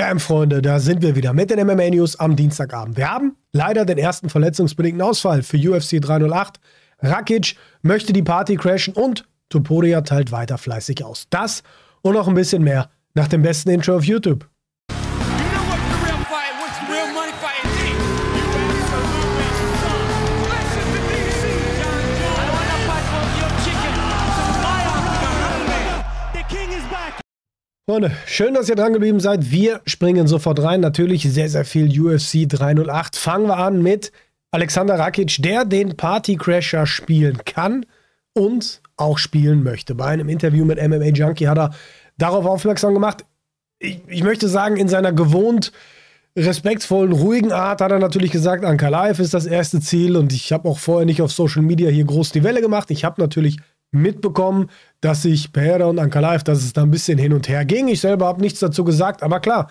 Bam, Freunde, da sind wir wieder mit den MMA News am Dienstagabend. Wir haben leider den ersten verletzungsbedingten Ausfall für UFC 308. Rakic möchte die Party crashen und Topuria teilt weiter fleißig aus. Das und noch ein bisschen mehr nach dem besten Intro auf YouTube. Freunde, schön, dass ihr dran geblieben seid. Wir springen sofort rein. Natürlich sehr, sehr viel UFC 308. Fangen wir an mit Alexander Rakic, der den Partycrasher spielen kann und auch spielen möchte. Bei einem Interview mit MMA Junkie hat er darauf aufmerksam gemacht. Ich, ich möchte sagen, in seiner gewohnt respektvollen, ruhigen Art hat er natürlich gesagt, Ankalaev ist das erste Ziel und ich habe auch vorher nicht auf Social Media hier groß die Welle gemacht. Ich habe natürlich mitbekommen, dass sich Pereira und Ankalaev, dass es da ein bisschen hin und her ging. Ich selber habe nichts dazu gesagt, aber klar,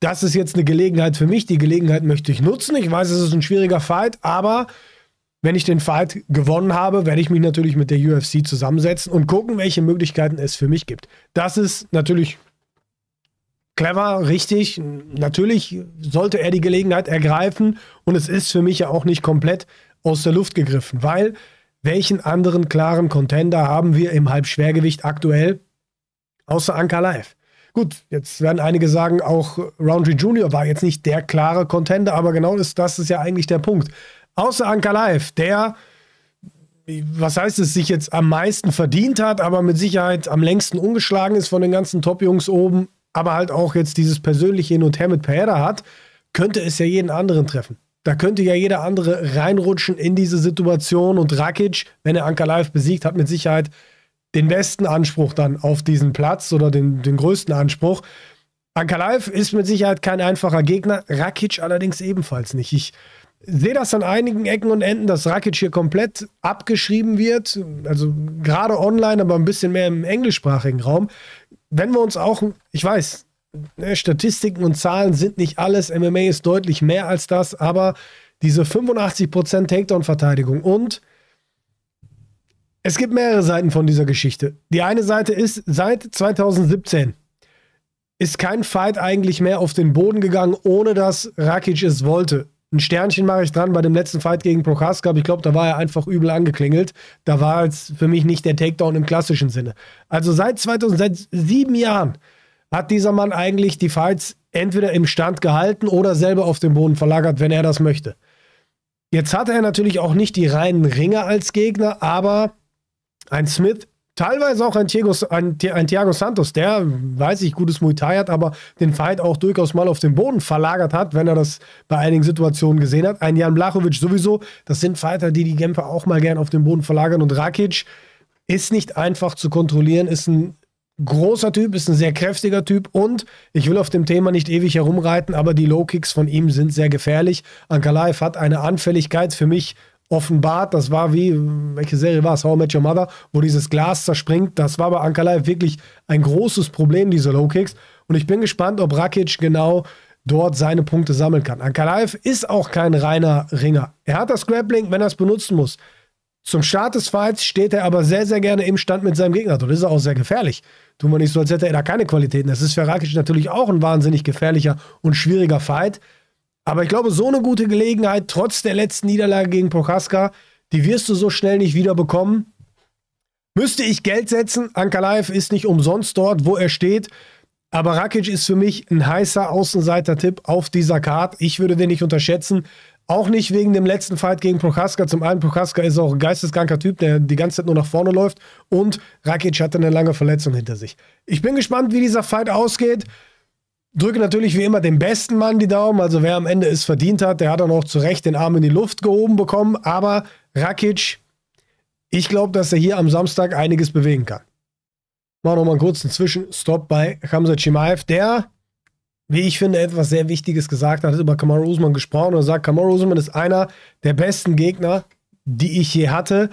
das ist jetzt eine Gelegenheit für mich. Die Gelegenheit möchte ich nutzen. Ich weiß, es ist ein schwieriger Fight, aber wenn ich den Fight gewonnen habe, werde ich mich natürlich mit der UFC zusammensetzen und gucken, welche Möglichkeiten es für mich gibt. Das ist natürlich clever, richtig. Natürlich sollte er die Gelegenheit ergreifen und es ist für mich ja auch nicht komplett aus der Luft gegriffen, weil welchen anderen klaren Contender haben wir im Halbschwergewicht aktuell, außer Live. Gut, jetzt werden einige sagen, auch Roundry Jr. war jetzt nicht der klare Contender, aber genau das, das ist ja eigentlich der Punkt. Außer Live, der, was heißt es, sich jetzt am meisten verdient hat, aber mit Sicherheit am längsten ungeschlagen ist von den ganzen Top-Jungs oben, aber halt auch jetzt dieses persönliche Hin und Her mit Pereira hat, könnte es ja jeden anderen treffen. Da könnte ja jeder andere reinrutschen in diese Situation und Rakic, wenn er Anker Live besiegt, hat mit Sicherheit den besten Anspruch dann auf diesen Platz oder den, den größten Anspruch. Anker Live ist mit Sicherheit kein einfacher Gegner, Rakic allerdings ebenfalls nicht. Ich sehe das an einigen Ecken und Enden, dass Rakic hier komplett abgeschrieben wird, also gerade online, aber ein bisschen mehr im englischsprachigen Raum. Wenn wir uns auch, ich weiß, Ne, Statistiken und Zahlen sind nicht alles. MMA ist deutlich mehr als das, aber diese 85% Takedown-Verteidigung und es gibt mehrere Seiten von dieser Geschichte. Die eine Seite ist, seit 2017 ist kein Fight eigentlich mehr auf den Boden gegangen, ohne dass Rakic es wollte. Ein Sternchen mache ich dran bei dem letzten Fight gegen Prochaska. Ich glaube, da war er einfach übel angeklingelt. Da war es für mich nicht der Takedown im klassischen Sinne. Also seit 2000, seit sieben Jahren hat dieser Mann eigentlich die Fights entweder im Stand gehalten oder selber auf den Boden verlagert, wenn er das möchte. Jetzt hatte er natürlich auch nicht die reinen Ringer als Gegner, aber ein Smith, teilweise auch ein Thiago, ein, ein Thiago Santos, der, weiß ich, gutes Muay Thai hat, aber den Fight auch durchaus mal auf den Boden verlagert hat, wenn er das bei einigen Situationen gesehen hat. Ein Jan Blachowicz sowieso, das sind Fighter, die die Kämpfe auch mal gern auf den Boden verlagern und Rakic ist nicht einfach zu kontrollieren, ist ein großer Typ, ist ein sehr kräftiger Typ und ich will auf dem Thema nicht ewig herumreiten, aber die Low-Kicks von ihm sind sehr gefährlich. Ankalaev hat eine Anfälligkeit für mich offenbart. Das war wie, welche Serie war es? How I Met Your Mother, wo dieses Glas zerspringt. Das war bei Ankalaev wirklich ein großes Problem, diese Low-Kicks. Und ich bin gespannt, ob Rakic genau dort seine Punkte sammeln kann. Ankalaev ist auch kein reiner Ringer. Er hat das Grappling, wenn er es benutzen muss. Zum Start des Fights steht er aber sehr, sehr gerne im Stand mit seinem Gegner. das ist auch sehr gefährlich. Tun wir nicht so, als hätte er da keine Qualitäten. Das ist für Rakic natürlich auch ein wahnsinnig gefährlicher und schwieriger Fight. Aber ich glaube, so eine gute Gelegenheit, trotz der letzten Niederlage gegen Prochaska, die wirst du so schnell nicht wieder bekommen. Müsste ich Geld setzen, Ankalaev ist nicht umsonst dort, wo er steht. Aber Rakic ist für mich ein heißer Außenseiter-Tipp auf dieser Card. Ich würde den nicht unterschätzen. Auch nicht wegen dem letzten Fight gegen Prochaska. Zum einen, Prochaska ist auch ein geisteskranker Typ, der die ganze Zeit nur nach vorne läuft. Und Rakic hatte eine lange Verletzung hinter sich. Ich bin gespannt, wie dieser Fight ausgeht. Drücke natürlich wie immer dem besten Mann die Daumen. Also wer am Ende es verdient hat, der hat dann auch zu Recht den Arm in die Luft gehoben bekommen. Aber Rakic, ich glaube, dass er hier am Samstag einiges bewegen kann. Machen wir nochmal einen kurzen Zwischenstopp bei Hamza Chimaev, der wie ich finde, etwas sehr Wichtiges gesagt hat, hat über Kamaru Usman gesprochen und sagt, Kamaru Usman ist einer der besten Gegner, die ich je hatte.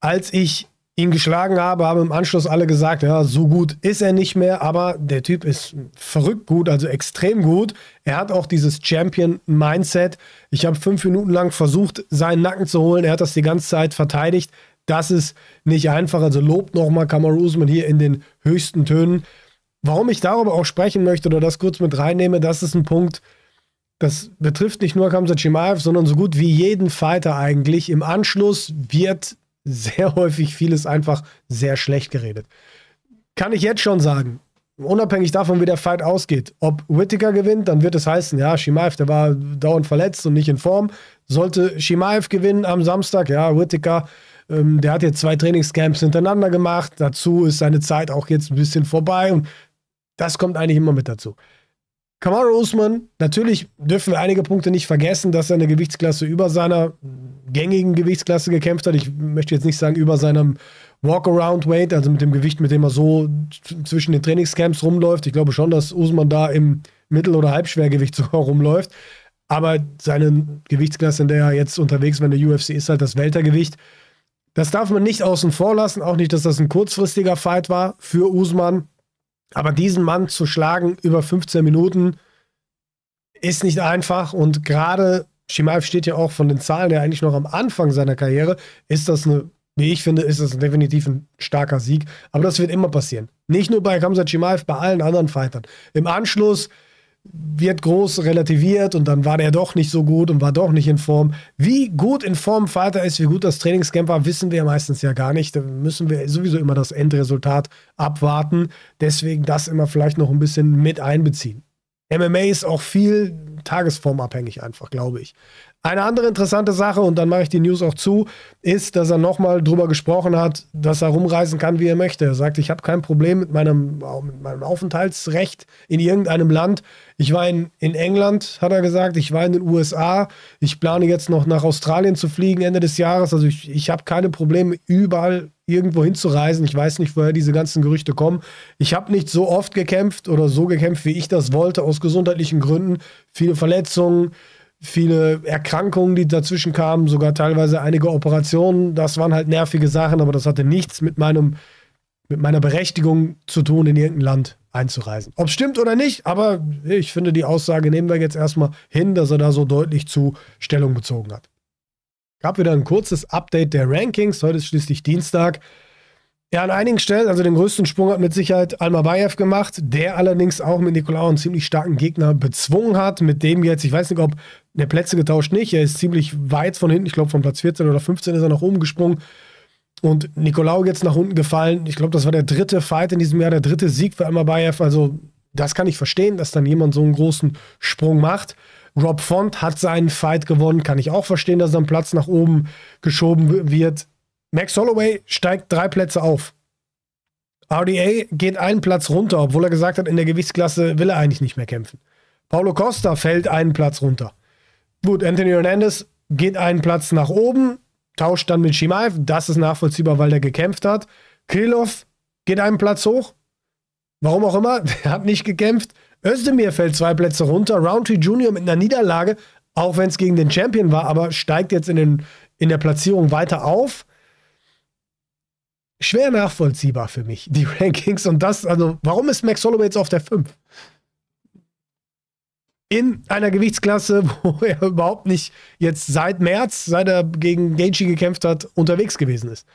Als ich ihn geschlagen habe, haben im Anschluss alle gesagt, ja, so gut ist er nicht mehr, aber der Typ ist verrückt gut, also extrem gut. Er hat auch dieses Champion-Mindset. Ich habe fünf Minuten lang versucht, seinen Nacken zu holen. Er hat das die ganze Zeit verteidigt. Das ist nicht einfach. Also lobt nochmal Kamaru Usman hier in den höchsten Tönen. Warum ich darüber auch sprechen möchte oder das kurz mit reinnehme, das ist ein Punkt, das betrifft nicht nur Kamsa Chimaev, sondern so gut wie jeden Fighter eigentlich. Im Anschluss wird sehr häufig vieles einfach sehr schlecht geredet. Kann ich jetzt schon sagen, unabhängig davon, wie der Fight ausgeht, ob Whittaker gewinnt, dann wird es heißen, ja, Chimaev, der war dauernd verletzt und nicht in Form. Sollte Chimaev gewinnen am Samstag, ja, Whittaker, ähm, der hat jetzt zwei Trainingscamps hintereinander gemacht. Dazu ist seine Zeit auch jetzt ein bisschen vorbei und das kommt eigentlich immer mit dazu. Kamaru Usman, natürlich dürfen wir einige Punkte nicht vergessen, dass er eine Gewichtsklasse über seiner gängigen Gewichtsklasse gekämpft hat. Ich möchte jetzt nicht sagen über seinem Walk-Around-Weight, also mit dem Gewicht, mit dem er so zwischen den Trainingscamps rumläuft. Ich glaube schon, dass Usman da im Mittel- oder Halbschwergewicht sogar rumläuft. Aber seine Gewichtsklasse, in der er jetzt unterwegs wenn der UFC ist, halt das Weltergewicht. Das darf man nicht außen vor lassen, auch nicht, dass das ein kurzfristiger Fight war für Usman. Aber diesen Mann zu schlagen über 15 Minuten ist nicht einfach. Und gerade Shimaev steht ja auch von den Zahlen der eigentlich noch am Anfang seiner Karriere. Ist das eine, wie ich finde, ist das definitiv ein starker Sieg. Aber das wird immer passieren. Nicht nur bei Kamsa Shimaev, bei allen anderen Fightern. Im Anschluss wird groß relativiert und dann war der doch nicht so gut und war doch nicht in Form. Wie gut in Form Vater ist, wie gut das Trainingscamp war, wissen wir meistens ja gar nicht. Da müssen wir sowieso immer das Endresultat abwarten. Deswegen das immer vielleicht noch ein bisschen mit einbeziehen. MMA ist auch viel tagesformabhängig einfach, glaube ich. Eine andere interessante Sache, und dann mache ich die News auch zu, ist, dass er nochmal drüber gesprochen hat, dass er rumreisen kann, wie er möchte. Er sagt, ich habe kein Problem mit meinem, mit meinem Aufenthaltsrecht in irgendeinem Land. Ich war in, in England, hat er gesagt, ich war in den USA, ich plane jetzt noch nach Australien zu fliegen Ende des Jahres. Also ich, ich habe keine Probleme, überall irgendwo hinzureisen. Ich weiß nicht, woher diese ganzen Gerüchte kommen. Ich habe nicht so oft gekämpft oder so gekämpft, wie ich das wollte, aus gesundheitlichen Gründen. Viele Verletzungen, viele Erkrankungen, die dazwischen kamen, sogar teilweise einige Operationen. Das waren halt nervige Sachen, aber das hatte nichts mit meinem mit meiner Berechtigung zu tun, in irgendein Land einzureisen. Ob es stimmt oder nicht, aber ich finde, die Aussage nehmen wir jetzt erstmal hin, dass er da so deutlich zu Stellung bezogen hat. Gab wieder ein kurzes Update der Rankings. Heute ist schließlich Dienstag. Ja, an einigen Stellen, also den größten Sprung hat mit Sicherheit Almabayev gemacht, der allerdings auch mit Nikolaou einen ziemlich starken Gegner bezwungen hat, mit dem jetzt, ich weiß nicht, ob der ne, Plätze getauscht nicht, er ist ziemlich weit von hinten, ich glaube von Platz 14 oder 15 ist er nach oben gesprungen und Nikolaou jetzt nach unten gefallen. Ich glaube, das war der dritte Fight in diesem Jahr, der dritte Sieg für Almabayev, also das kann ich verstehen, dass dann jemand so einen großen Sprung macht. Rob Font hat seinen Fight gewonnen. Kann ich auch verstehen, dass er einen Platz nach oben geschoben wird. Max Holloway steigt drei Plätze auf. RDA geht einen Platz runter, obwohl er gesagt hat, in der Gewichtsklasse will er eigentlich nicht mehr kämpfen. Paulo Costa fällt einen Platz runter. Gut, Anthony Hernandez geht einen Platz nach oben, tauscht dann mit Shimaev. Das ist nachvollziehbar, weil der gekämpft hat. Krylov geht einen Platz hoch. Warum auch immer, der hat nicht gekämpft. Özdemir fällt zwei Plätze runter. Roundtree Junior mit einer Niederlage, auch wenn es gegen den Champion war, aber steigt jetzt in, den, in der Platzierung weiter auf. Schwer nachvollziehbar für mich, die Rankings. Und das, also, warum ist Max Holloway jetzt auf der 5? in einer Gewichtsklasse, wo er überhaupt nicht jetzt seit März, seit er gegen Gaethje gekämpft hat, unterwegs gewesen ist.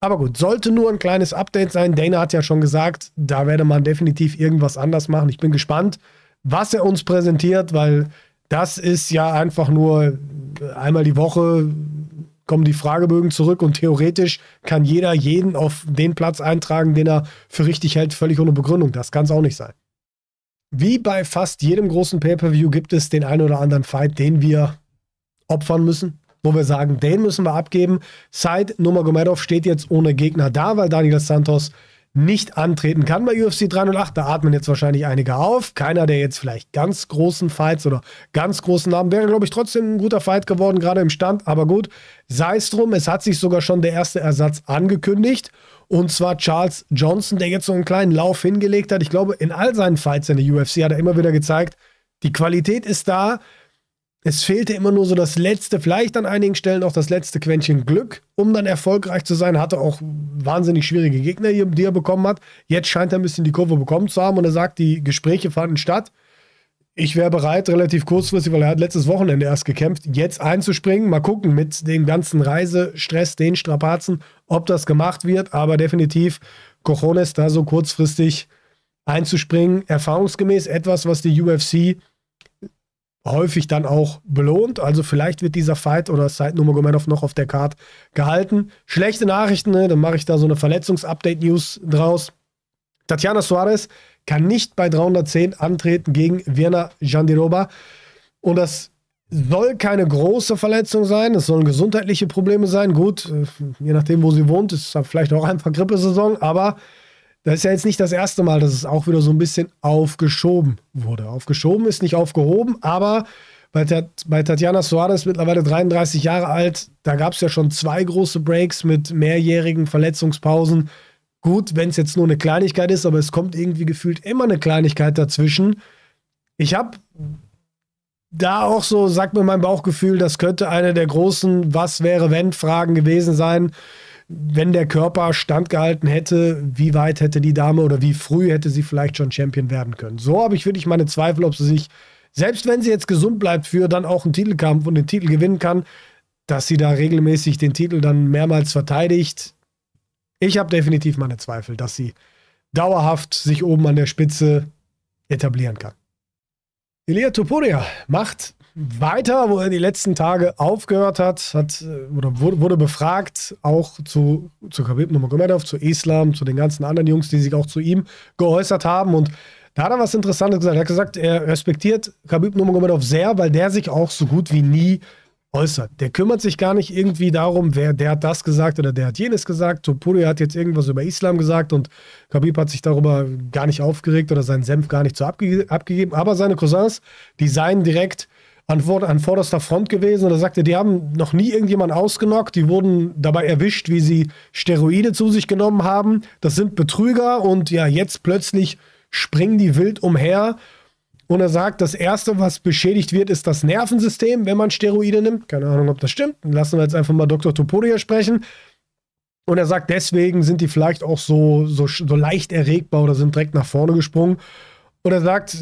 Aber gut, sollte nur ein kleines Update sein. Dana hat ja schon gesagt, da werde man definitiv irgendwas anders machen. Ich bin gespannt, was er uns präsentiert, weil das ist ja einfach nur einmal die Woche kommen die Fragebögen zurück und theoretisch kann jeder jeden auf den Platz eintragen, den er für richtig hält, völlig ohne Begründung. Das kann es auch nicht sein. Wie bei fast jedem großen Pay-per-view gibt es den einen oder anderen Fight, den wir opfern müssen wo wir sagen, den müssen wir abgeben. Seit Nurmagomedov steht jetzt ohne Gegner da, weil Daniel Santos nicht antreten kann bei UFC 308. Da atmen jetzt wahrscheinlich einige auf. Keiner der jetzt vielleicht ganz großen Fights oder ganz großen Namen wäre, glaube ich, trotzdem ein guter Fight geworden, gerade im Stand. Aber gut, sei es drum. Es hat sich sogar schon der erste Ersatz angekündigt. Und zwar Charles Johnson, der jetzt so einen kleinen Lauf hingelegt hat. Ich glaube, in all seinen Fights in der UFC hat er immer wieder gezeigt, die Qualität ist da. Es fehlte immer nur so das letzte, vielleicht an einigen Stellen auch das letzte Quäntchen Glück, um dann erfolgreich zu sein. Hatte auch wahnsinnig schwierige Gegner, die er bekommen hat. Jetzt scheint er ein bisschen die Kurve bekommen zu haben und er sagt, die Gespräche fanden statt. Ich wäre bereit, relativ kurzfristig, weil er hat letztes Wochenende erst gekämpft, jetzt einzuspringen. Mal gucken mit dem ganzen Reisestress, den Strapazen, ob das gemacht wird. Aber definitiv Cojones da so kurzfristig einzuspringen. Erfahrungsgemäß etwas, was die UFC häufig dann auch belohnt. Also vielleicht wird dieser Fight oder Side Nummer Gomenov noch auf der Card gehalten. Schlechte Nachrichten, ne? dann mache ich da so eine verletzungsupdate news draus. Tatjana Suarez kann nicht bei 310 antreten gegen Vienna Jandiroba. Und das soll keine große Verletzung sein, es sollen gesundheitliche Probleme sein. Gut, äh, je nachdem, wo sie wohnt, ist vielleicht auch einfach Grippesaison, aber das ist ja jetzt nicht das erste Mal, dass es auch wieder so ein bisschen aufgeschoben wurde. Aufgeschoben ist nicht aufgehoben, aber bei, Tat, bei Tatjana Suarez, mittlerweile 33 Jahre alt, da gab es ja schon zwei große Breaks mit mehrjährigen Verletzungspausen. Gut, wenn es jetzt nur eine Kleinigkeit ist, aber es kommt irgendwie gefühlt immer eine Kleinigkeit dazwischen. Ich habe da auch so, sagt mir mein Bauchgefühl, das könnte eine der großen Was wäre wenn Fragen gewesen sein wenn der Körper standgehalten hätte, wie weit hätte die Dame oder wie früh hätte sie vielleicht schon Champion werden können. So habe ich wirklich meine Zweifel, ob sie sich, selbst wenn sie jetzt gesund bleibt, für dann auch einen Titelkampf und den Titel gewinnen kann, dass sie da regelmäßig den Titel dann mehrmals verteidigt. Ich habe definitiv meine Zweifel, dass sie dauerhaft sich oben an der Spitze etablieren kann. Ilia Topuria macht weiter, wo er die letzten Tage aufgehört hat, hat äh, oder wurde, wurde befragt, auch zu, zu Khabib Nurmagomedov, zu Islam, zu den ganzen anderen Jungs, die sich auch zu ihm geäußert haben. Und da hat er was Interessantes gesagt. Er hat gesagt, er respektiert Khabib Nurmagomedov sehr, weil der sich auch so gut wie nie äußert. Der kümmert sich gar nicht irgendwie darum, wer der hat das gesagt oder der hat jenes gesagt. Topuria hat jetzt irgendwas über Islam gesagt und Khabib hat sich darüber gar nicht aufgeregt oder seinen Senf gar nicht so abge abgegeben. Aber seine Cousins, die seien direkt an, an vorderster Front gewesen und er sagte, die haben noch nie irgendjemanden ausgenockt, die wurden dabei erwischt, wie sie Steroide zu sich genommen haben. Das sind Betrüger und ja, jetzt plötzlich springen die wild umher. Und er sagt, das Erste, was beschädigt wird, ist das Nervensystem, wenn man Steroide nimmt. Keine Ahnung, ob das stimmt. Dann Lassen wir jetzt einfach mal Dr. Toporia sprechen. Und er sagt, deswegen sind die vielleicht auch so, so, so leicht erregbar oder sind direkt nach vorne gesprungen. Und er sagt,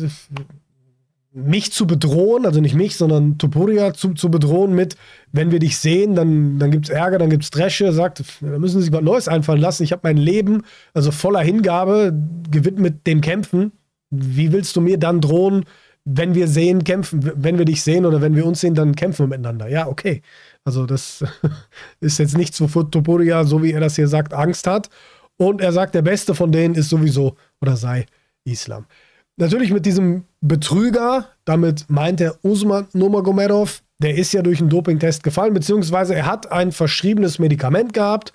mich zu bedrohen, also nicht mich, sondern Topuria zu, zu bedrohen mit, wenn wir dich sehen, dann, dann gibt es Ärger, dann gibt es Dresche, sagt, da müssen sie sich was Neues einfallen lassen. Ich habe mein Leben, also voller Hingabe, gewidmet dem Kämpfen. Wie willst du mir dann drohen, wenn wir sehen, kämpfen, wenn wir dich sehen oder wenn wir uns sehen, dann kämpfen wir miteinander. Ja, okay. Also das ist jetzt nichts, wovor Topuria, so wie er das hier sagt, Angst hat. Und er sagt, der Beste von denen ist sowieso oder sei Islam. Natürlich mit diesem Betrüger, damit meint er Usman Nomagomedov, der ist ja durch einen Dopingtest gefallen, beziehungsweise er hat ein verschriebenes Medikament gehabt.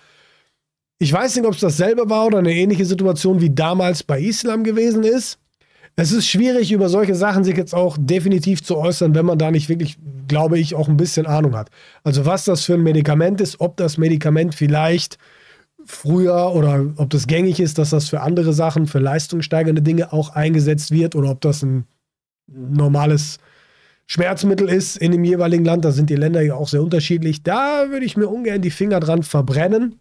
Ich weiß nicht, ob es dasselbe war oder eine ähnliche Situation wie damals bei Islam gewesen ist. Es ist schwierig, über solche Sachen sich jetzt auch definitiv zu äußern, wenn man da nicht wirklich, glaube ich, auch ein bisschen Ahnung hat. Also was das für ein Medikament ist, ob das Medikament vielleicht früher oder ob das gängig ist, dass das für andere Sachen, für leistungssteigernde Dinge auch eingesetzt wird oder ob das ein normales Schmerzmittel ist in dem jeweiligen Land. Da sind die Länder ja auch sehr unterschiedlich. Da würde ich mir ungern die Finger dran verbrennen.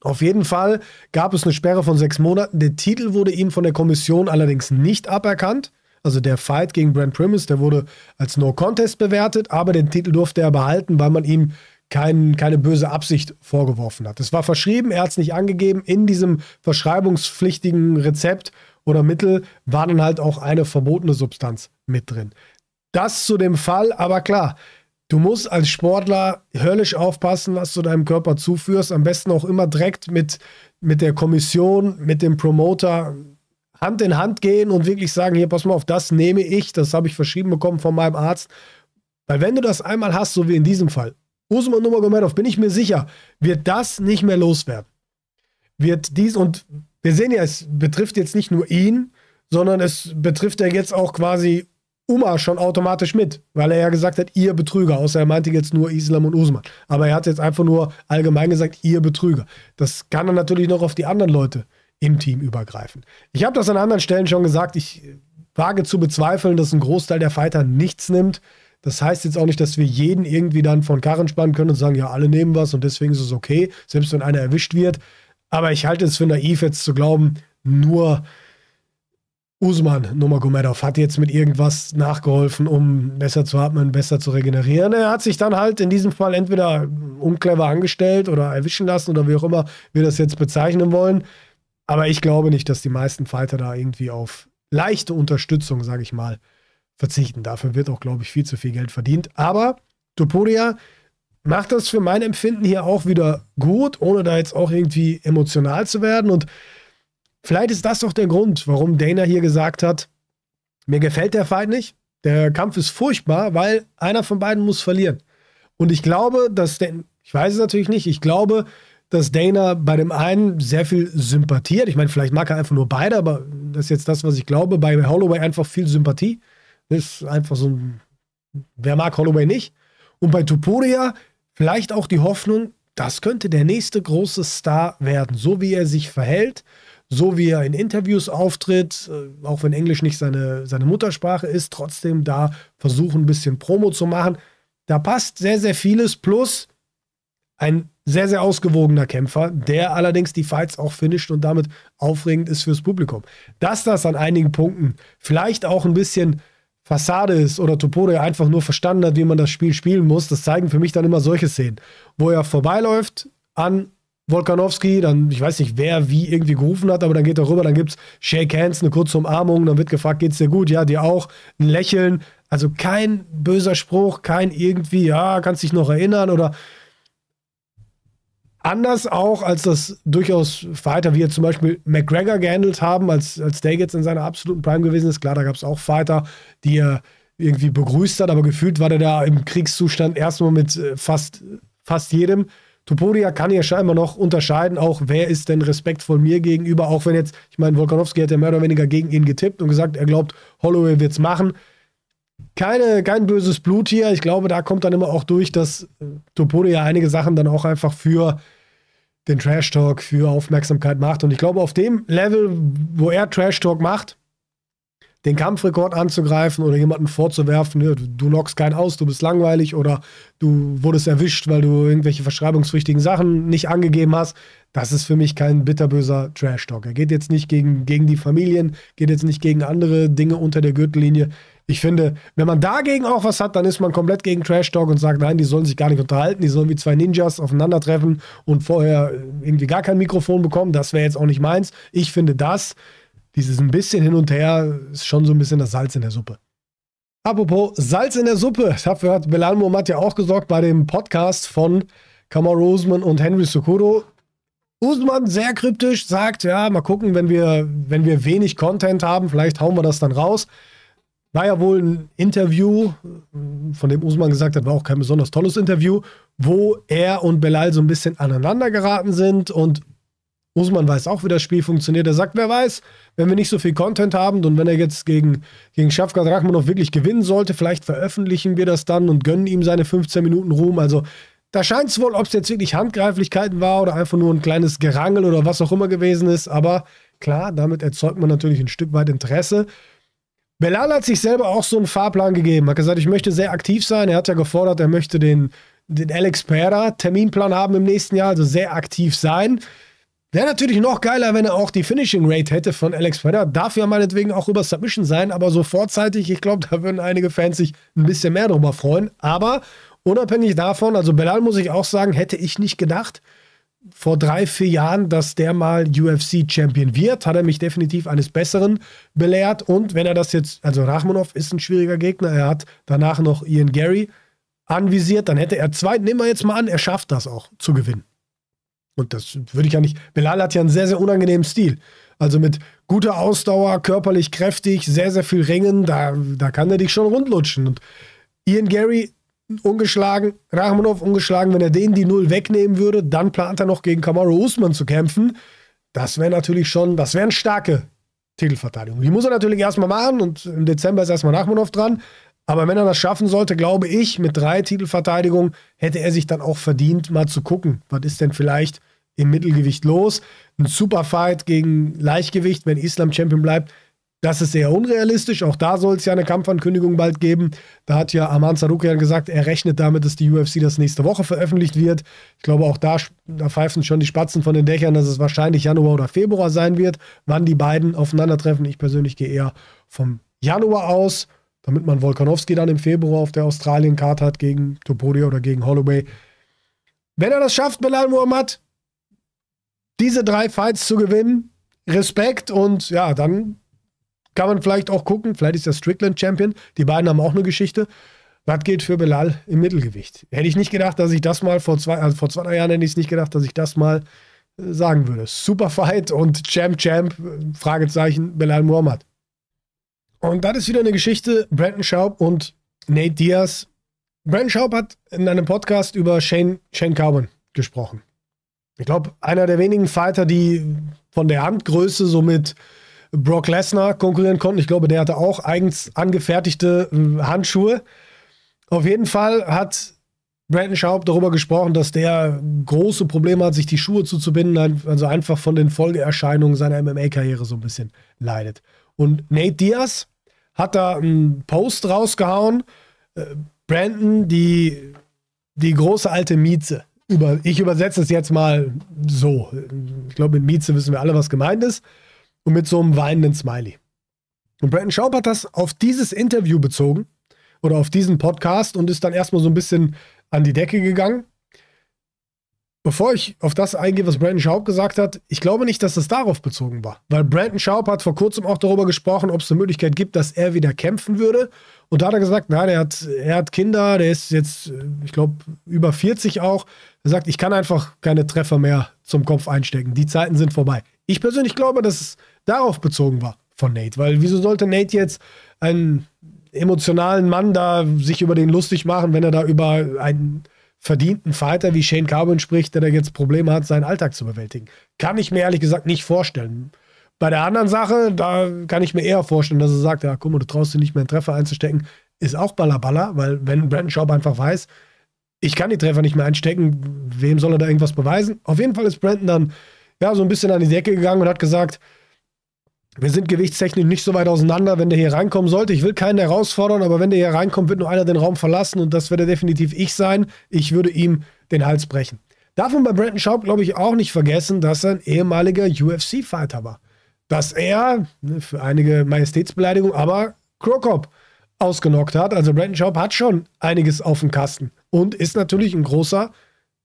Auf jeden Fall gab es eine Sperre von sechs Monaten. Der Titel wurde ihm von der Kommission allerdings nicht aberkannt. Also der Fight gegen Brent Primus, der wurde als No Contest bewertet, aber den Titel durfte er behalten, weil man ihm kein, keine böse Absicht vorgeworfen hat. Es war verschrieben, er hat es nicht angegeben. In diesem verschreibungspflichtigen Rezept oder Mittel war dann halt auch eine verbotene Substanz mit drin. Das zu dem Fall, aber klar, du musst als Sportler höllisch aufpassen, was du deinem Körper zuführst. Am besten auch immer direkt mit, mit der Kommission, mit dem Promoter Hand in Hand gehen und wirklich sagen, hier, pass mal auf, das nehme ich, das habe ich verschrieben bekommen von meinem Arzt. Weil wenn du das einmal hast, so wie in diesem Fall, Usman Nurmagomedov, bin ich mir sicher, wird das nicht mehr loswerden. Wird dies und wir sehen ja, es betrifft jetzt nicht nur ihn, sondern es betrifft ja jetzt auch quasi Umar schon automatisch mit, weil er ja gesagt hat, ihr Betrüger, außer er meinte jetzt nur Islam und Usman. Aber er hat jetzt einfach nur allgemein gesagt, ihr Betrüger. Das kann er natürlich noch auf die anderen Leute im Team übergreifen. Ich habe das an anderen Stellen schon gesagt, ich wage zu bezweifeln, dass ein Großteil der Fighter nichts nimmt. Das heißt jetzt auch nicht, dass wir jeden irgendwie dann von Karren spannen können und sagen, ja, alle nehmen was und deswegen ist es okay, selbst wenn einer erwischt wird. Aber ich halte es für naiv, jetzt zu glauben, nur Usman Nurmagomedov hat jetzt mit irgendwas nachgeholfen, um besser zu atmen, besser zu regenerieren. Er hat sich dann halt in diesem Fall entweder unclever angestellt oder erwischen lassen oder wie auch immer wir das jetzt bezeichnen wollen. Aber ich glaube nicht, dass die meisten Fighter da irgendwie auf leichte Unterstützung, sage ich mal, verzichten. Dafür wird auch, glaube ich, viel zu viel Geld verdient. Aber Topuria macht das für mein Empfinden hier auch wieder gut, ohne da jetzt auch irgendwie emotional zu werden. Und vielleicht ist das doch der Grund, warum Dana hier gesagt hat, mir gefällt der Fight nicht. Der Kampf ist furchtbar, weil einer von beiden muss verlieren. Und ich glaube, dass Dan ich weiß es natürlich nicht, ich glaube, dass Dana bei dem einen sehr viel sympathiert. Ich meine, vielleicht mag er einfach nur beide, aber das ist jetzt das, was ich glaube. Bei Holloway einfach viel Sympathie. Ist einfach so ein. Wer mag Holloway nicht? Und bei Tupuria vielleicht auch die Hoffnung, das könnte der nächste große Star werden. So wie er sich verhält, so wie er in Interviews auftritt, äh, auch wenn Englisch nicht seine, seine Muttersprache ist, trotzdem da versuchen, ein bisschen Promo zu machen. Da passt sehr, sehr vieles. Plus ein sehr, sehr ausgewogener Kämpfer, der allerdings die Fights auch finisht und damit aufregend ist fürs Publikum. Dass das an einigen Punkten vielleicht auch ein bisschen Fassade ist oder Topore einfach nur verstanden hat, wie man das Spiel spielen muss, das zeigen für mich dann immer solche Szenen, wo er vorbeiläuft an Wolkanowski, dann, ich weiß nicht, wer wie irgendwie gerufen hat, aber dann geht er rüber, dann gibt's Shake Hands, eine kurze Umarmung, dann wird gefragt, geht's dir gut? Ja, dir auch. Ein Lächeln. Also kein böser Spruch, kein irgendwie, ja, kannst dich noch erinnern oder Anders auch, als das durchaus Fighter, wie jetzt zum Beispiel McGregor gehandelt haben, als, als der jetzt in seiner absoluten Prime gewesen ist. Klar, da gab es auch Fighter, die er irgendwie begrüßt hat, aber gefühlt war der da im Kriegszustand erstmal mit äh, fast, fast jedem. Topodia kann ja scheinbar noch unterscheiden, auch wer ist denn respektvoll mir gegenüber, auch wenn jetzt, ich meine, Wolkanowski hat ja mehr oder weniger gegen ihn getippt und gesagt, er glaubt, Holloway wird es machen keine, kein böses Blut hier. Ich glaube, da kommt dann immer auch durch, dass äh, Topode ja einige Sachen dann auch einfach für den Trash Talk, für Aufmerksamkeit macht. Und ich glaube, auf dem Level, wo er Trash Talk macht, den Kampfrekord anzugreifen oder jemanden vorzuwerfen, du lockst keinen aus, du bist langweilig oder du wurdest erwischt, weil du irgendwelche verschreibungspflichtigen Sachen nicht angegeben hast, das ist für mich kein bitterböser Trash-Talk. Er geht jetzt nicht gegen, gegen die Familien, geht jetzt nicht gegen andere Dinge unter der Gürtellinie ich finde, wenn man dagegen auch was hat, dann ist man komplett gegen Trash Talk und sagt, nein, die sollen sich gar nicht unterhalten, die sollen wie zwei Ninjas aufeinandertreffen und vorher irgendwie gar kein Mikrofon bekommen. Das wäre jetzt auch nicht meins. Ich finde das, dieses ein bisschen hin und her, ist schon so ein bisschen das Salz in der Suppe. Apropos Salz in der Suppe, dafür hat Belal Mohamed ja auch gesorgt bei dem Podcast von Kamar Usman und Henry Sokoro. Usman sehr kryptisch sagt, ja, mal gucken, wenn wir, wenn wir wenig Content haben, vielleicht hauen wir das dann raus war ja wohl ein Interview, von dem Usman gesagt hat, war auch kein besonders tolles Interview, wo er und Belal so ein bisschen aneinander geraten sind und Usman weiß auch, wie das Spiel funktioniert. Er sagt, wer weiß, wenn wir nicht so viel Content haben und wenn er jetzt gegen, gegen Schafkat Rachmanov wirklich gewinnen sollte, vielleicht veröffentlichen wir das dann und gönnen ihm seine 15 Minuten Ruhm. Also da scheint es wohl, ob es jetzt wirklich Handgreiflichkeiten war oder einfach nur ein kleines Gerangel oder was auch immer gewesen ist. Aber klar, damit erzeugt man natürlich ein Stück weit Interesse. Belal hat sich selber auch so einen Fahrplan gegeben, hat gesagt, ich möchte sehr aktiv sein. Er hat ja gefordert, er möchte den, den Alex Pereira Terminplan haben im nächsten Jahr, also sehr aktiv sein. Wäre natürlich noch geiler, wenn er auch die Finishing Rate hätte von Alex Pereira. Darf ja meinetwegen auch über Submission sein, aber so vorzeitig, ich glaube, da würden einige Fans sich ein bisschen mehr drüber freuen. Aber unabhängig davon, also Belal muss ich auch sagen, hätte ich nicht gedacht, vor drei, vier Jahren, dass der mal UFC-Champion wird, hat er mich definitiv eines Besseren belehrt. Und wenn er das jetzt, also Rachmanov ist ein schwieriger Gegner, er hat danach noch Ian Gary anvisiert, dann hätte er zwei, nehmen wir jetzt mal an, er schafft das auch zu gewinnen. Und das würde ich ja nicht. Belal hat ja einen sehr, sehr unangenehmen Stil. Also mit guter Ausdauer, körperlich kräftig, sehr, sehr viel Ringen, da, da kann er dich schon rundlutschen. Und Ian Gary ungeschlagen, Rachmanov ungeschlagen, wenn er den die Null wegnehmen würde, dann plant er noch gegen Kamaru Usman zu kämpfen. Das wäre natürlich schon, das wären starke Titelverteidigung. Die muss er natürlich erstmal machen und im Dezember ist erstmal Nachmanov dran. Aber wenn er das schaffen sollte, glaube ich, mit drei Titelverteidigungen hätte er sich dann auch verdient, mal zu gucken, was ist denn vielleicht im Mittelgewicht los. Ein Superfight gegen Leichtgewicht, wenn Islam Champion bleibt, das ist eher unrealistisch. Auch da soll es ja eine Kampfankündigung bald geben. Da hat ja Aman Sarukian gesagt, er rechnet damit, dass die UFC das nächste Woche veröffentlicht wird. Ich glaube, auch da, da pfeifen schon die Spatzen von den Dächern, dass es wahrscheinlich Januar oder Februar sein wird, wann die beiden aufeinandertreffen. Ich persönlich gehe eher vom Januar aus, damit man Wolkanowski dann im Februar auf der Australien-Karte hat gegen Topodia oder gegen Holloway. Wenn er das schafft, Belal Muhammad, diese drei Fights zu gewinnen, Respekt und ja, dann kann man vielleicht auch gucken. Vielleicht ist er Strickland Champion. Die beiden haben auch eine Geschichte. Was geht für Belal im Mittelgewicht? Hätte ich nicht gedacht, dass ich das mal vor zwei, also vor zwei, drei Jahren hätte ich es nicht gedacht, dass ich das mal äh, sagen würde. Super Fight und Champ, Champ, äh, Fragezeichen, Belal Muhammad. Und das ist wieder eine Geschichte, Brandon Schaub und Nate Diaz. Brandon Schaub hat in einem Podcast über Shane, Shane Carbon gesprochen. Ich glaube, einer der wenigen Fighter, die von der Handgröße somit Brock Lesnar konkurrieren konnten. Ich glaube, der hatte auch eigens angefertigte ähm, Handschuhe. Auf jeden Fall hat Brandon Schaub darüber gesprochen, dass der große Probleme hat, sich die Schuhe zuzubinden, also einfach von den Folgeerscheinungen seiner MMA-Karriere so ein bisschen leidet. Und Nate Diaz hat da einen Post rausgehauen. Äh, Brandon, die, die große alte Mieze. Über, ich übersetze es jetzt mal so. Ich glaube, mit Mieze wissen wir alle, was gemeint ist und mit so einem weinenden Smiley. Und Brandon Schaub hat das auf dieses Interview bezogen oder auf diesen Podcast und ist dann erstmal so ein bisschen an die Decke gegangen Bevor ich auf das eingehe, was Brandon Schaub gesagt hat, ich glaube nicht, dass das darauf bezogen war. Weil Brandon Schaub hat vor kurzem auch darüber gesprochen, ob es eine Möglichkeit gibt, dass er wieder kämpfen würde. Und da hat er gesagt, nein, er hat, er hat Kinder, der ist jetzt, äh, ich glaube, über 40 auch. Er sagt, ich kann einfach keine Treffer mehr zum Kopf einstecken. Die Zeiten sind vorbei. Ich persönlich glaube, dass es darauf bezogen war von Nate. Weil wieso sollte Nate jetzt einen emotionalen Mann da sich über den lustig machen, wenn er da über einen verdienten Fighter wie Shane Carbon spricht, der da jetzt Probleme hat, seinen Alltag zu bewältigen. Kann ich mir ehrlich gesagt nicht vorstellen. Bei der anderen Sache, da kann ich mir eher vorstellen, dass er sagt, ja, guck mal, du traust dir nicht mehr einen Treffer einzustecken, ist auch Ballaballa, weil wenn Brandon Schaub einfach weiß, ich kann die Treffer nicht mehr einstecken, wem soll er da irgendwas beweisen? Auf jeden Fall ist Brandon dann ja so ein bisschen an die Decke gegangen und hat gesagt, wir sind gewichtstechnisch nicht so weit auseinander, wenn der hier reinkommen sollte. Ich will keinen herausfordern, aber wenn der hier reinkommt, wird nur einer den Raum verlassen und das werde definitiv ich sein. Ich würde ihm den Hals brechen. Darf man bei Brandon Schaub, glaube ich, auch nicht vergessen, dass er ein ehemaliger UFC-Fighter war. Dass er, ne, für einige Majestätsbeleidigung, aber Krokop ausgenockt hat. Also Brandon Schaub hat schon einiges auf dem Kasten und ist natürlich ein großer,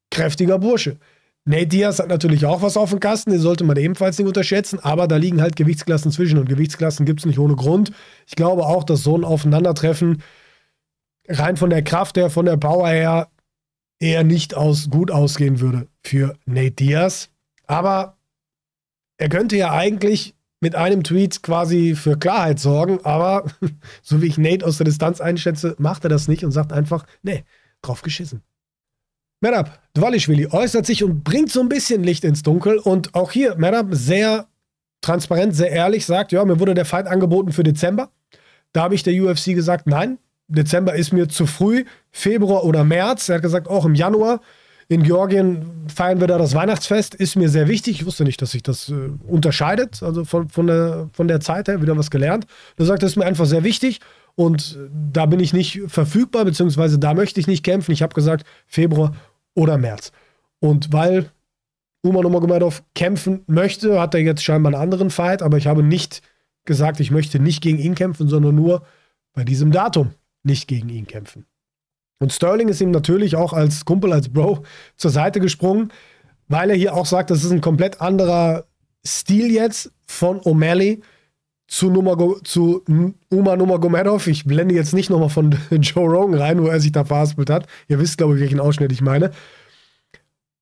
kräftiger Bursche. Nate Diaz hat natürlich auch was auf dem Kasten, den sollte man ebenfalls nicht unterschätzen, aber da liegen halt Gewichtsklassen zwischen und Gewichtsklassen gibt es nicht ohne Grund. Ich glaube auch, dass so ein Aufeinandertreffen rein von der Kraft her, von der Power her eher nicht aus, gut ausgehen würde für Nate Diaz. Aber er könnte ja eigentlich mit einem Tweet quasi für Klarheit sorgen, aber so wie ich Nate aus der Distanz einschätze, macht er das nicht und sagt einfach, nee, drauf geschissen. Merab Dwalischwili äußert sich und bringt so ein bisschen Licht ins Dunkel. Und auch hier, Merab sehr transparent, sehr ehrlich sagt, ja, mir wurde der Fight angeboten für Dezember. Da habe ich der UFC gesagt, nein, Dezember ist mir zu früh, Februar oder März. Er hat gesagt, auch im Januar. In Georgien feiern wir da das Weihnachtsfest, ist mir sehr wichtig. Ich wusste nicht, dass sich das äh, unterscheidet, also von, von, der, von der Zeit her, wieder was gelernt. Er sagt, das ist mir einfach sehr wichtig und äh, da bin ich nicht verfügbar, beziehungsweise da möchte ich nicht kämpfen. Ich habe gesagt, Februar oder März. Und weil Uman Nurmagomedov kämpfen möchte, hat er jetzt scheinbar einen anderen Fight, aber ich habe nicht gesagt, ich möchte nicht gegen ihn kämpfen, sondern nur bei diesem Datum nicht gegen ihn kämpfen. Und Sterling ist ihm natürlich auch als Kumpel, als Bro zur Seite gesprungen, weil er hier auch sagt, das ist ein komplett anderer Stil jetzt von O'Malley, zu, Nummer, zu Uma Nomagomedov. Ich blende jetzt nicht nochmal von Joe Rogan rein, wo er sich da verhaspelt hat. Ihr wisst, glaube ich, welchen Ausschnitt ich meine.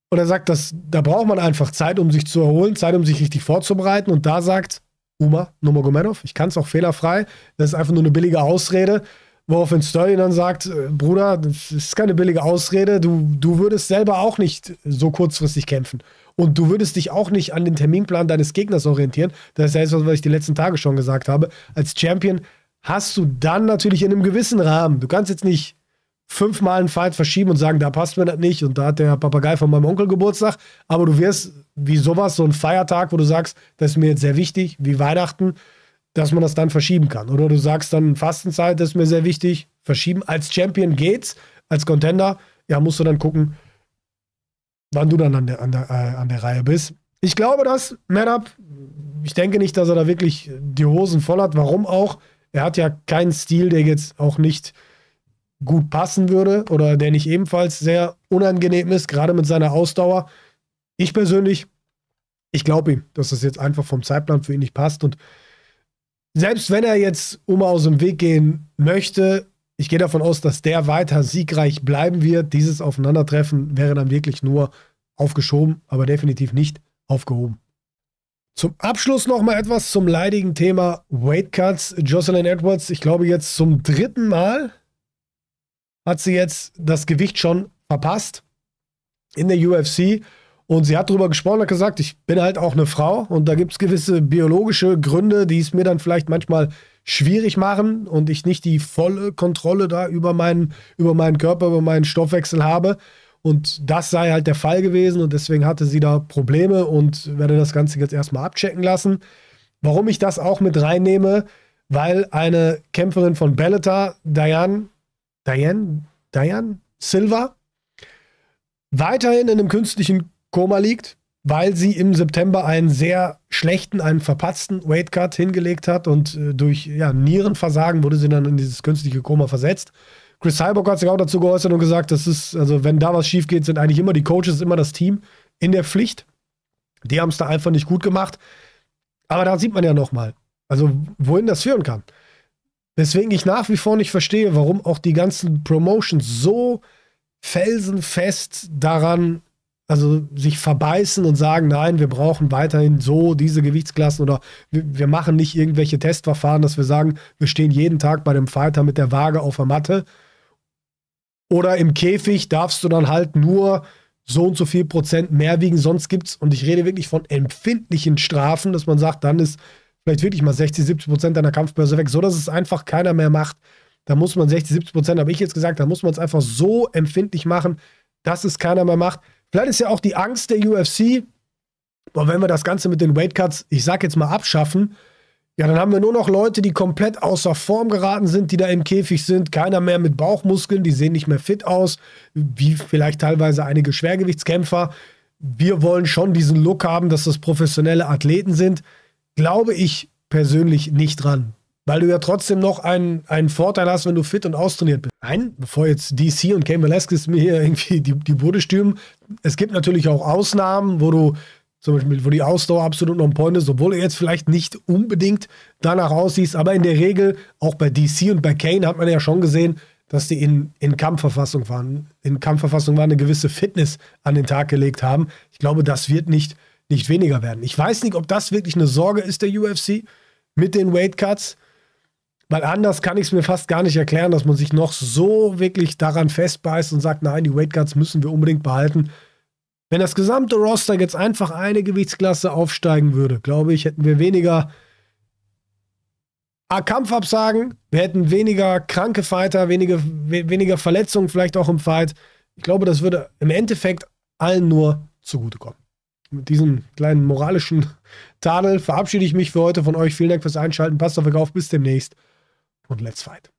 Und er sagt, dass, da braucht man einfach Zeit, um sich zu erholen, Zeit, um sich richtig vorzubereiten. Und da sagt Uma Nomagomedov, ich kann es auch fehlerfrei, das ist einfach nur eine billige Ausrede. Woraufhin Sterling dann sagt, äh, Bruder, das ist keine billige Ausrede, du, du würdest selber auch nicht so kurzfristig kämpfen. Und du würdest dich auch nicht an den Terminplan deines Gegners orientieren. Das ist ja heißt, was ich die letzten Tage schon gesagt habe. Als Champion hast du dann natürlich in einem gewissen Rahmen. Du kannst jetzt nicht fünfmal einen Fight verschieben und sagen, da passt mir das nicht und da hat der Papagei von meinem Onkel Geburtstag. Aber du wirst wie sowas, so ein Feiertag, wo du sagst, das ist mir jetzt sehr wichtig, wie Weihnachten, dass man das dann verschieben kann. Oder du sagst dann Fastenzeit, das ist mir sehr wichtig, verschieben. Als Champion geht's, als Contender, ja, musst du dann gucken, wann du dann an der, an der, äh, an der Reihe bist. Ich glaube, dass Manup, ich denke nicht, dass er da wirklich die Hosen voll hat. Warum auch? Er hat ja keinen Stil, der jetzt auch nicht gut passen würde oder der nicht ebenfalls sehr unangenehm ist, gerade mit seiner Ausdauer. Ich persönlich, ich glaube ihm, dass das jetzt einfach vom Zeitplan für ihn nicht passt. Und selbst wenn er jetzt um aus dem Weg gehen möchte, ich gehe davon aus, dass der weiter siegreich bleiben wird. Dieses Aufeinandertreffen wäre dann wirklich nur aufgeschoben, aber definitiv nicht aufgehoben. Zum Abschluss noch mal etwas zum leidigen Thema Weight Cuts. Jocelyn Edwards, ich glaube jetzt zum dritten Mal hat sie jetzt das Gewicht schon verpasst in der UFC. Und sie hat darüber gesprochen, hat gesagt, ich bin halt auch eine Frau und da gibt es gewisse biologische Gründe, die es mir dann vielleicht manchmal schwierig machen und ich nicht die volle Kontrolle da über meinen, über meinen Körper, über meinen Stoffwechsel habe. Und das sei halt der Fall gewesen und deswegen hatte sie da Probleme und werde das Ganze jetzt erstmal abchecken lassen. Warum ich das auch mit reinnehme, weil eine Kämpferin von Bellator, Diane, Diane, Diane Silva, weiterhin in einem künstlichen Koma liegt weil sie im September einen sehr schlechten, einen verpatzten Weightcut hingelegt hat und äh, durch ja, Nierenversagen wurde sie dann in dieses künstliche Koma versetzt. Chris Cyborg hat sich auch dazu geäußert und gesagt, das ist, also wenn da was schief geht, sind eigentlich immer die Coaches, immer das Team in der Pflicht. Die haben es da einfach nicht gut gemacht. Aber da sieht man ja nochmal, also wohin das führen kann. Deswegen ich nach wie vor nicht verstehe, warum auch die ganzen Promotions so felsenfest daran also sich verbeißen und sagen, nein, wir brauchen weiterhin so diese Gewichtsklassen oder wir, wir, machen nicht irgendwelche Testverfahren, dass wir sagen, wir stehen jeden Tag bei dem Fighter mit der Waage auf der Matte. Oder im Käfig darfst du dann halt nur so und so viel Prozent mehr wiegen, sonst gibt es, und ich rede wirklich von empfindlichen Strafen, dass man sagt, dann ist vielleicht wirklich mal 60, 70 Prozent deiner Kampfbörse weg, so dass es einfach keiner mehr macht. Da muss man 60, 70 Prozent, habe ich jetzt gesagt, da muss man es einfach so empfindlich machen, dass es keiner mehr macht Vielleicht ist ja auch die Angst der UFC, und wenn wir das Ganze mit den Weightcuts, ich sag jetzt mal, abschaffen, ja, dann haben wir nur noch Leute, die komplett außer Form geraten sind, die da im Käfig sind. Keiner mehr mit Bauchmuskeln, die sehen nicht mehr fit aus, wie vielleicht teilweise einige Schwergewichtskämpfer. Wir wollen schon diesen Look haben, dass das professionelle Athleten sind. Glaube ich persönlich nicht dran weil du ja trotzdem noch einen, einen Vorteil hast, wenn du fit und austrainiert bist. Nein, bevor jetzt DC und Kane Velasquez mir hier irgendwie die, die Bude stürmen, es gibt natürlich auch Ausnahmen, wo du zum Beispiel, wo die Ausdauer absolut noch ein Point ist, obwohl er jetzt vielleicht nicht unbedingt danach aussieht, aber in der Regel, auch bei DC und bei Kane hat man ja schon gesehen, dass die in, in Kampfverfassung waren, in Kampfverfassung waren, eine gewisse Fitness an den Tag gelegt haben. Ich glaube, das wird nicht, nicht weniger werden. Ich weiß nicht, ob das wirklich eine Sorge ist der UFC mit den Weight Cuts weil anders kann ich es mir fast gar nicht erklären, dass man sich noch so wirklich daran festbeißt und sagt, nein, die Weight Guards müssen wir unbedingt behalten. Wenn das gesamte Roster jetzt einfach eine Gewichtsklasse aufsteigen würde, glaube ich, hätten wir weniger Kampfabsagen, wir hätten weniger kranke Fighter, wenige, weniger Verletzungen vielleicht auch im Fight. Ich glaube, das würde im Endeffekt allen nur zugutekommen. Mit diesem kleinen moralischen Tadel verabschiede ich mich für heute von euch. Vielen Dank fürs Einschalten. Passt auf euch auf. Bis demnächst. but let's fight.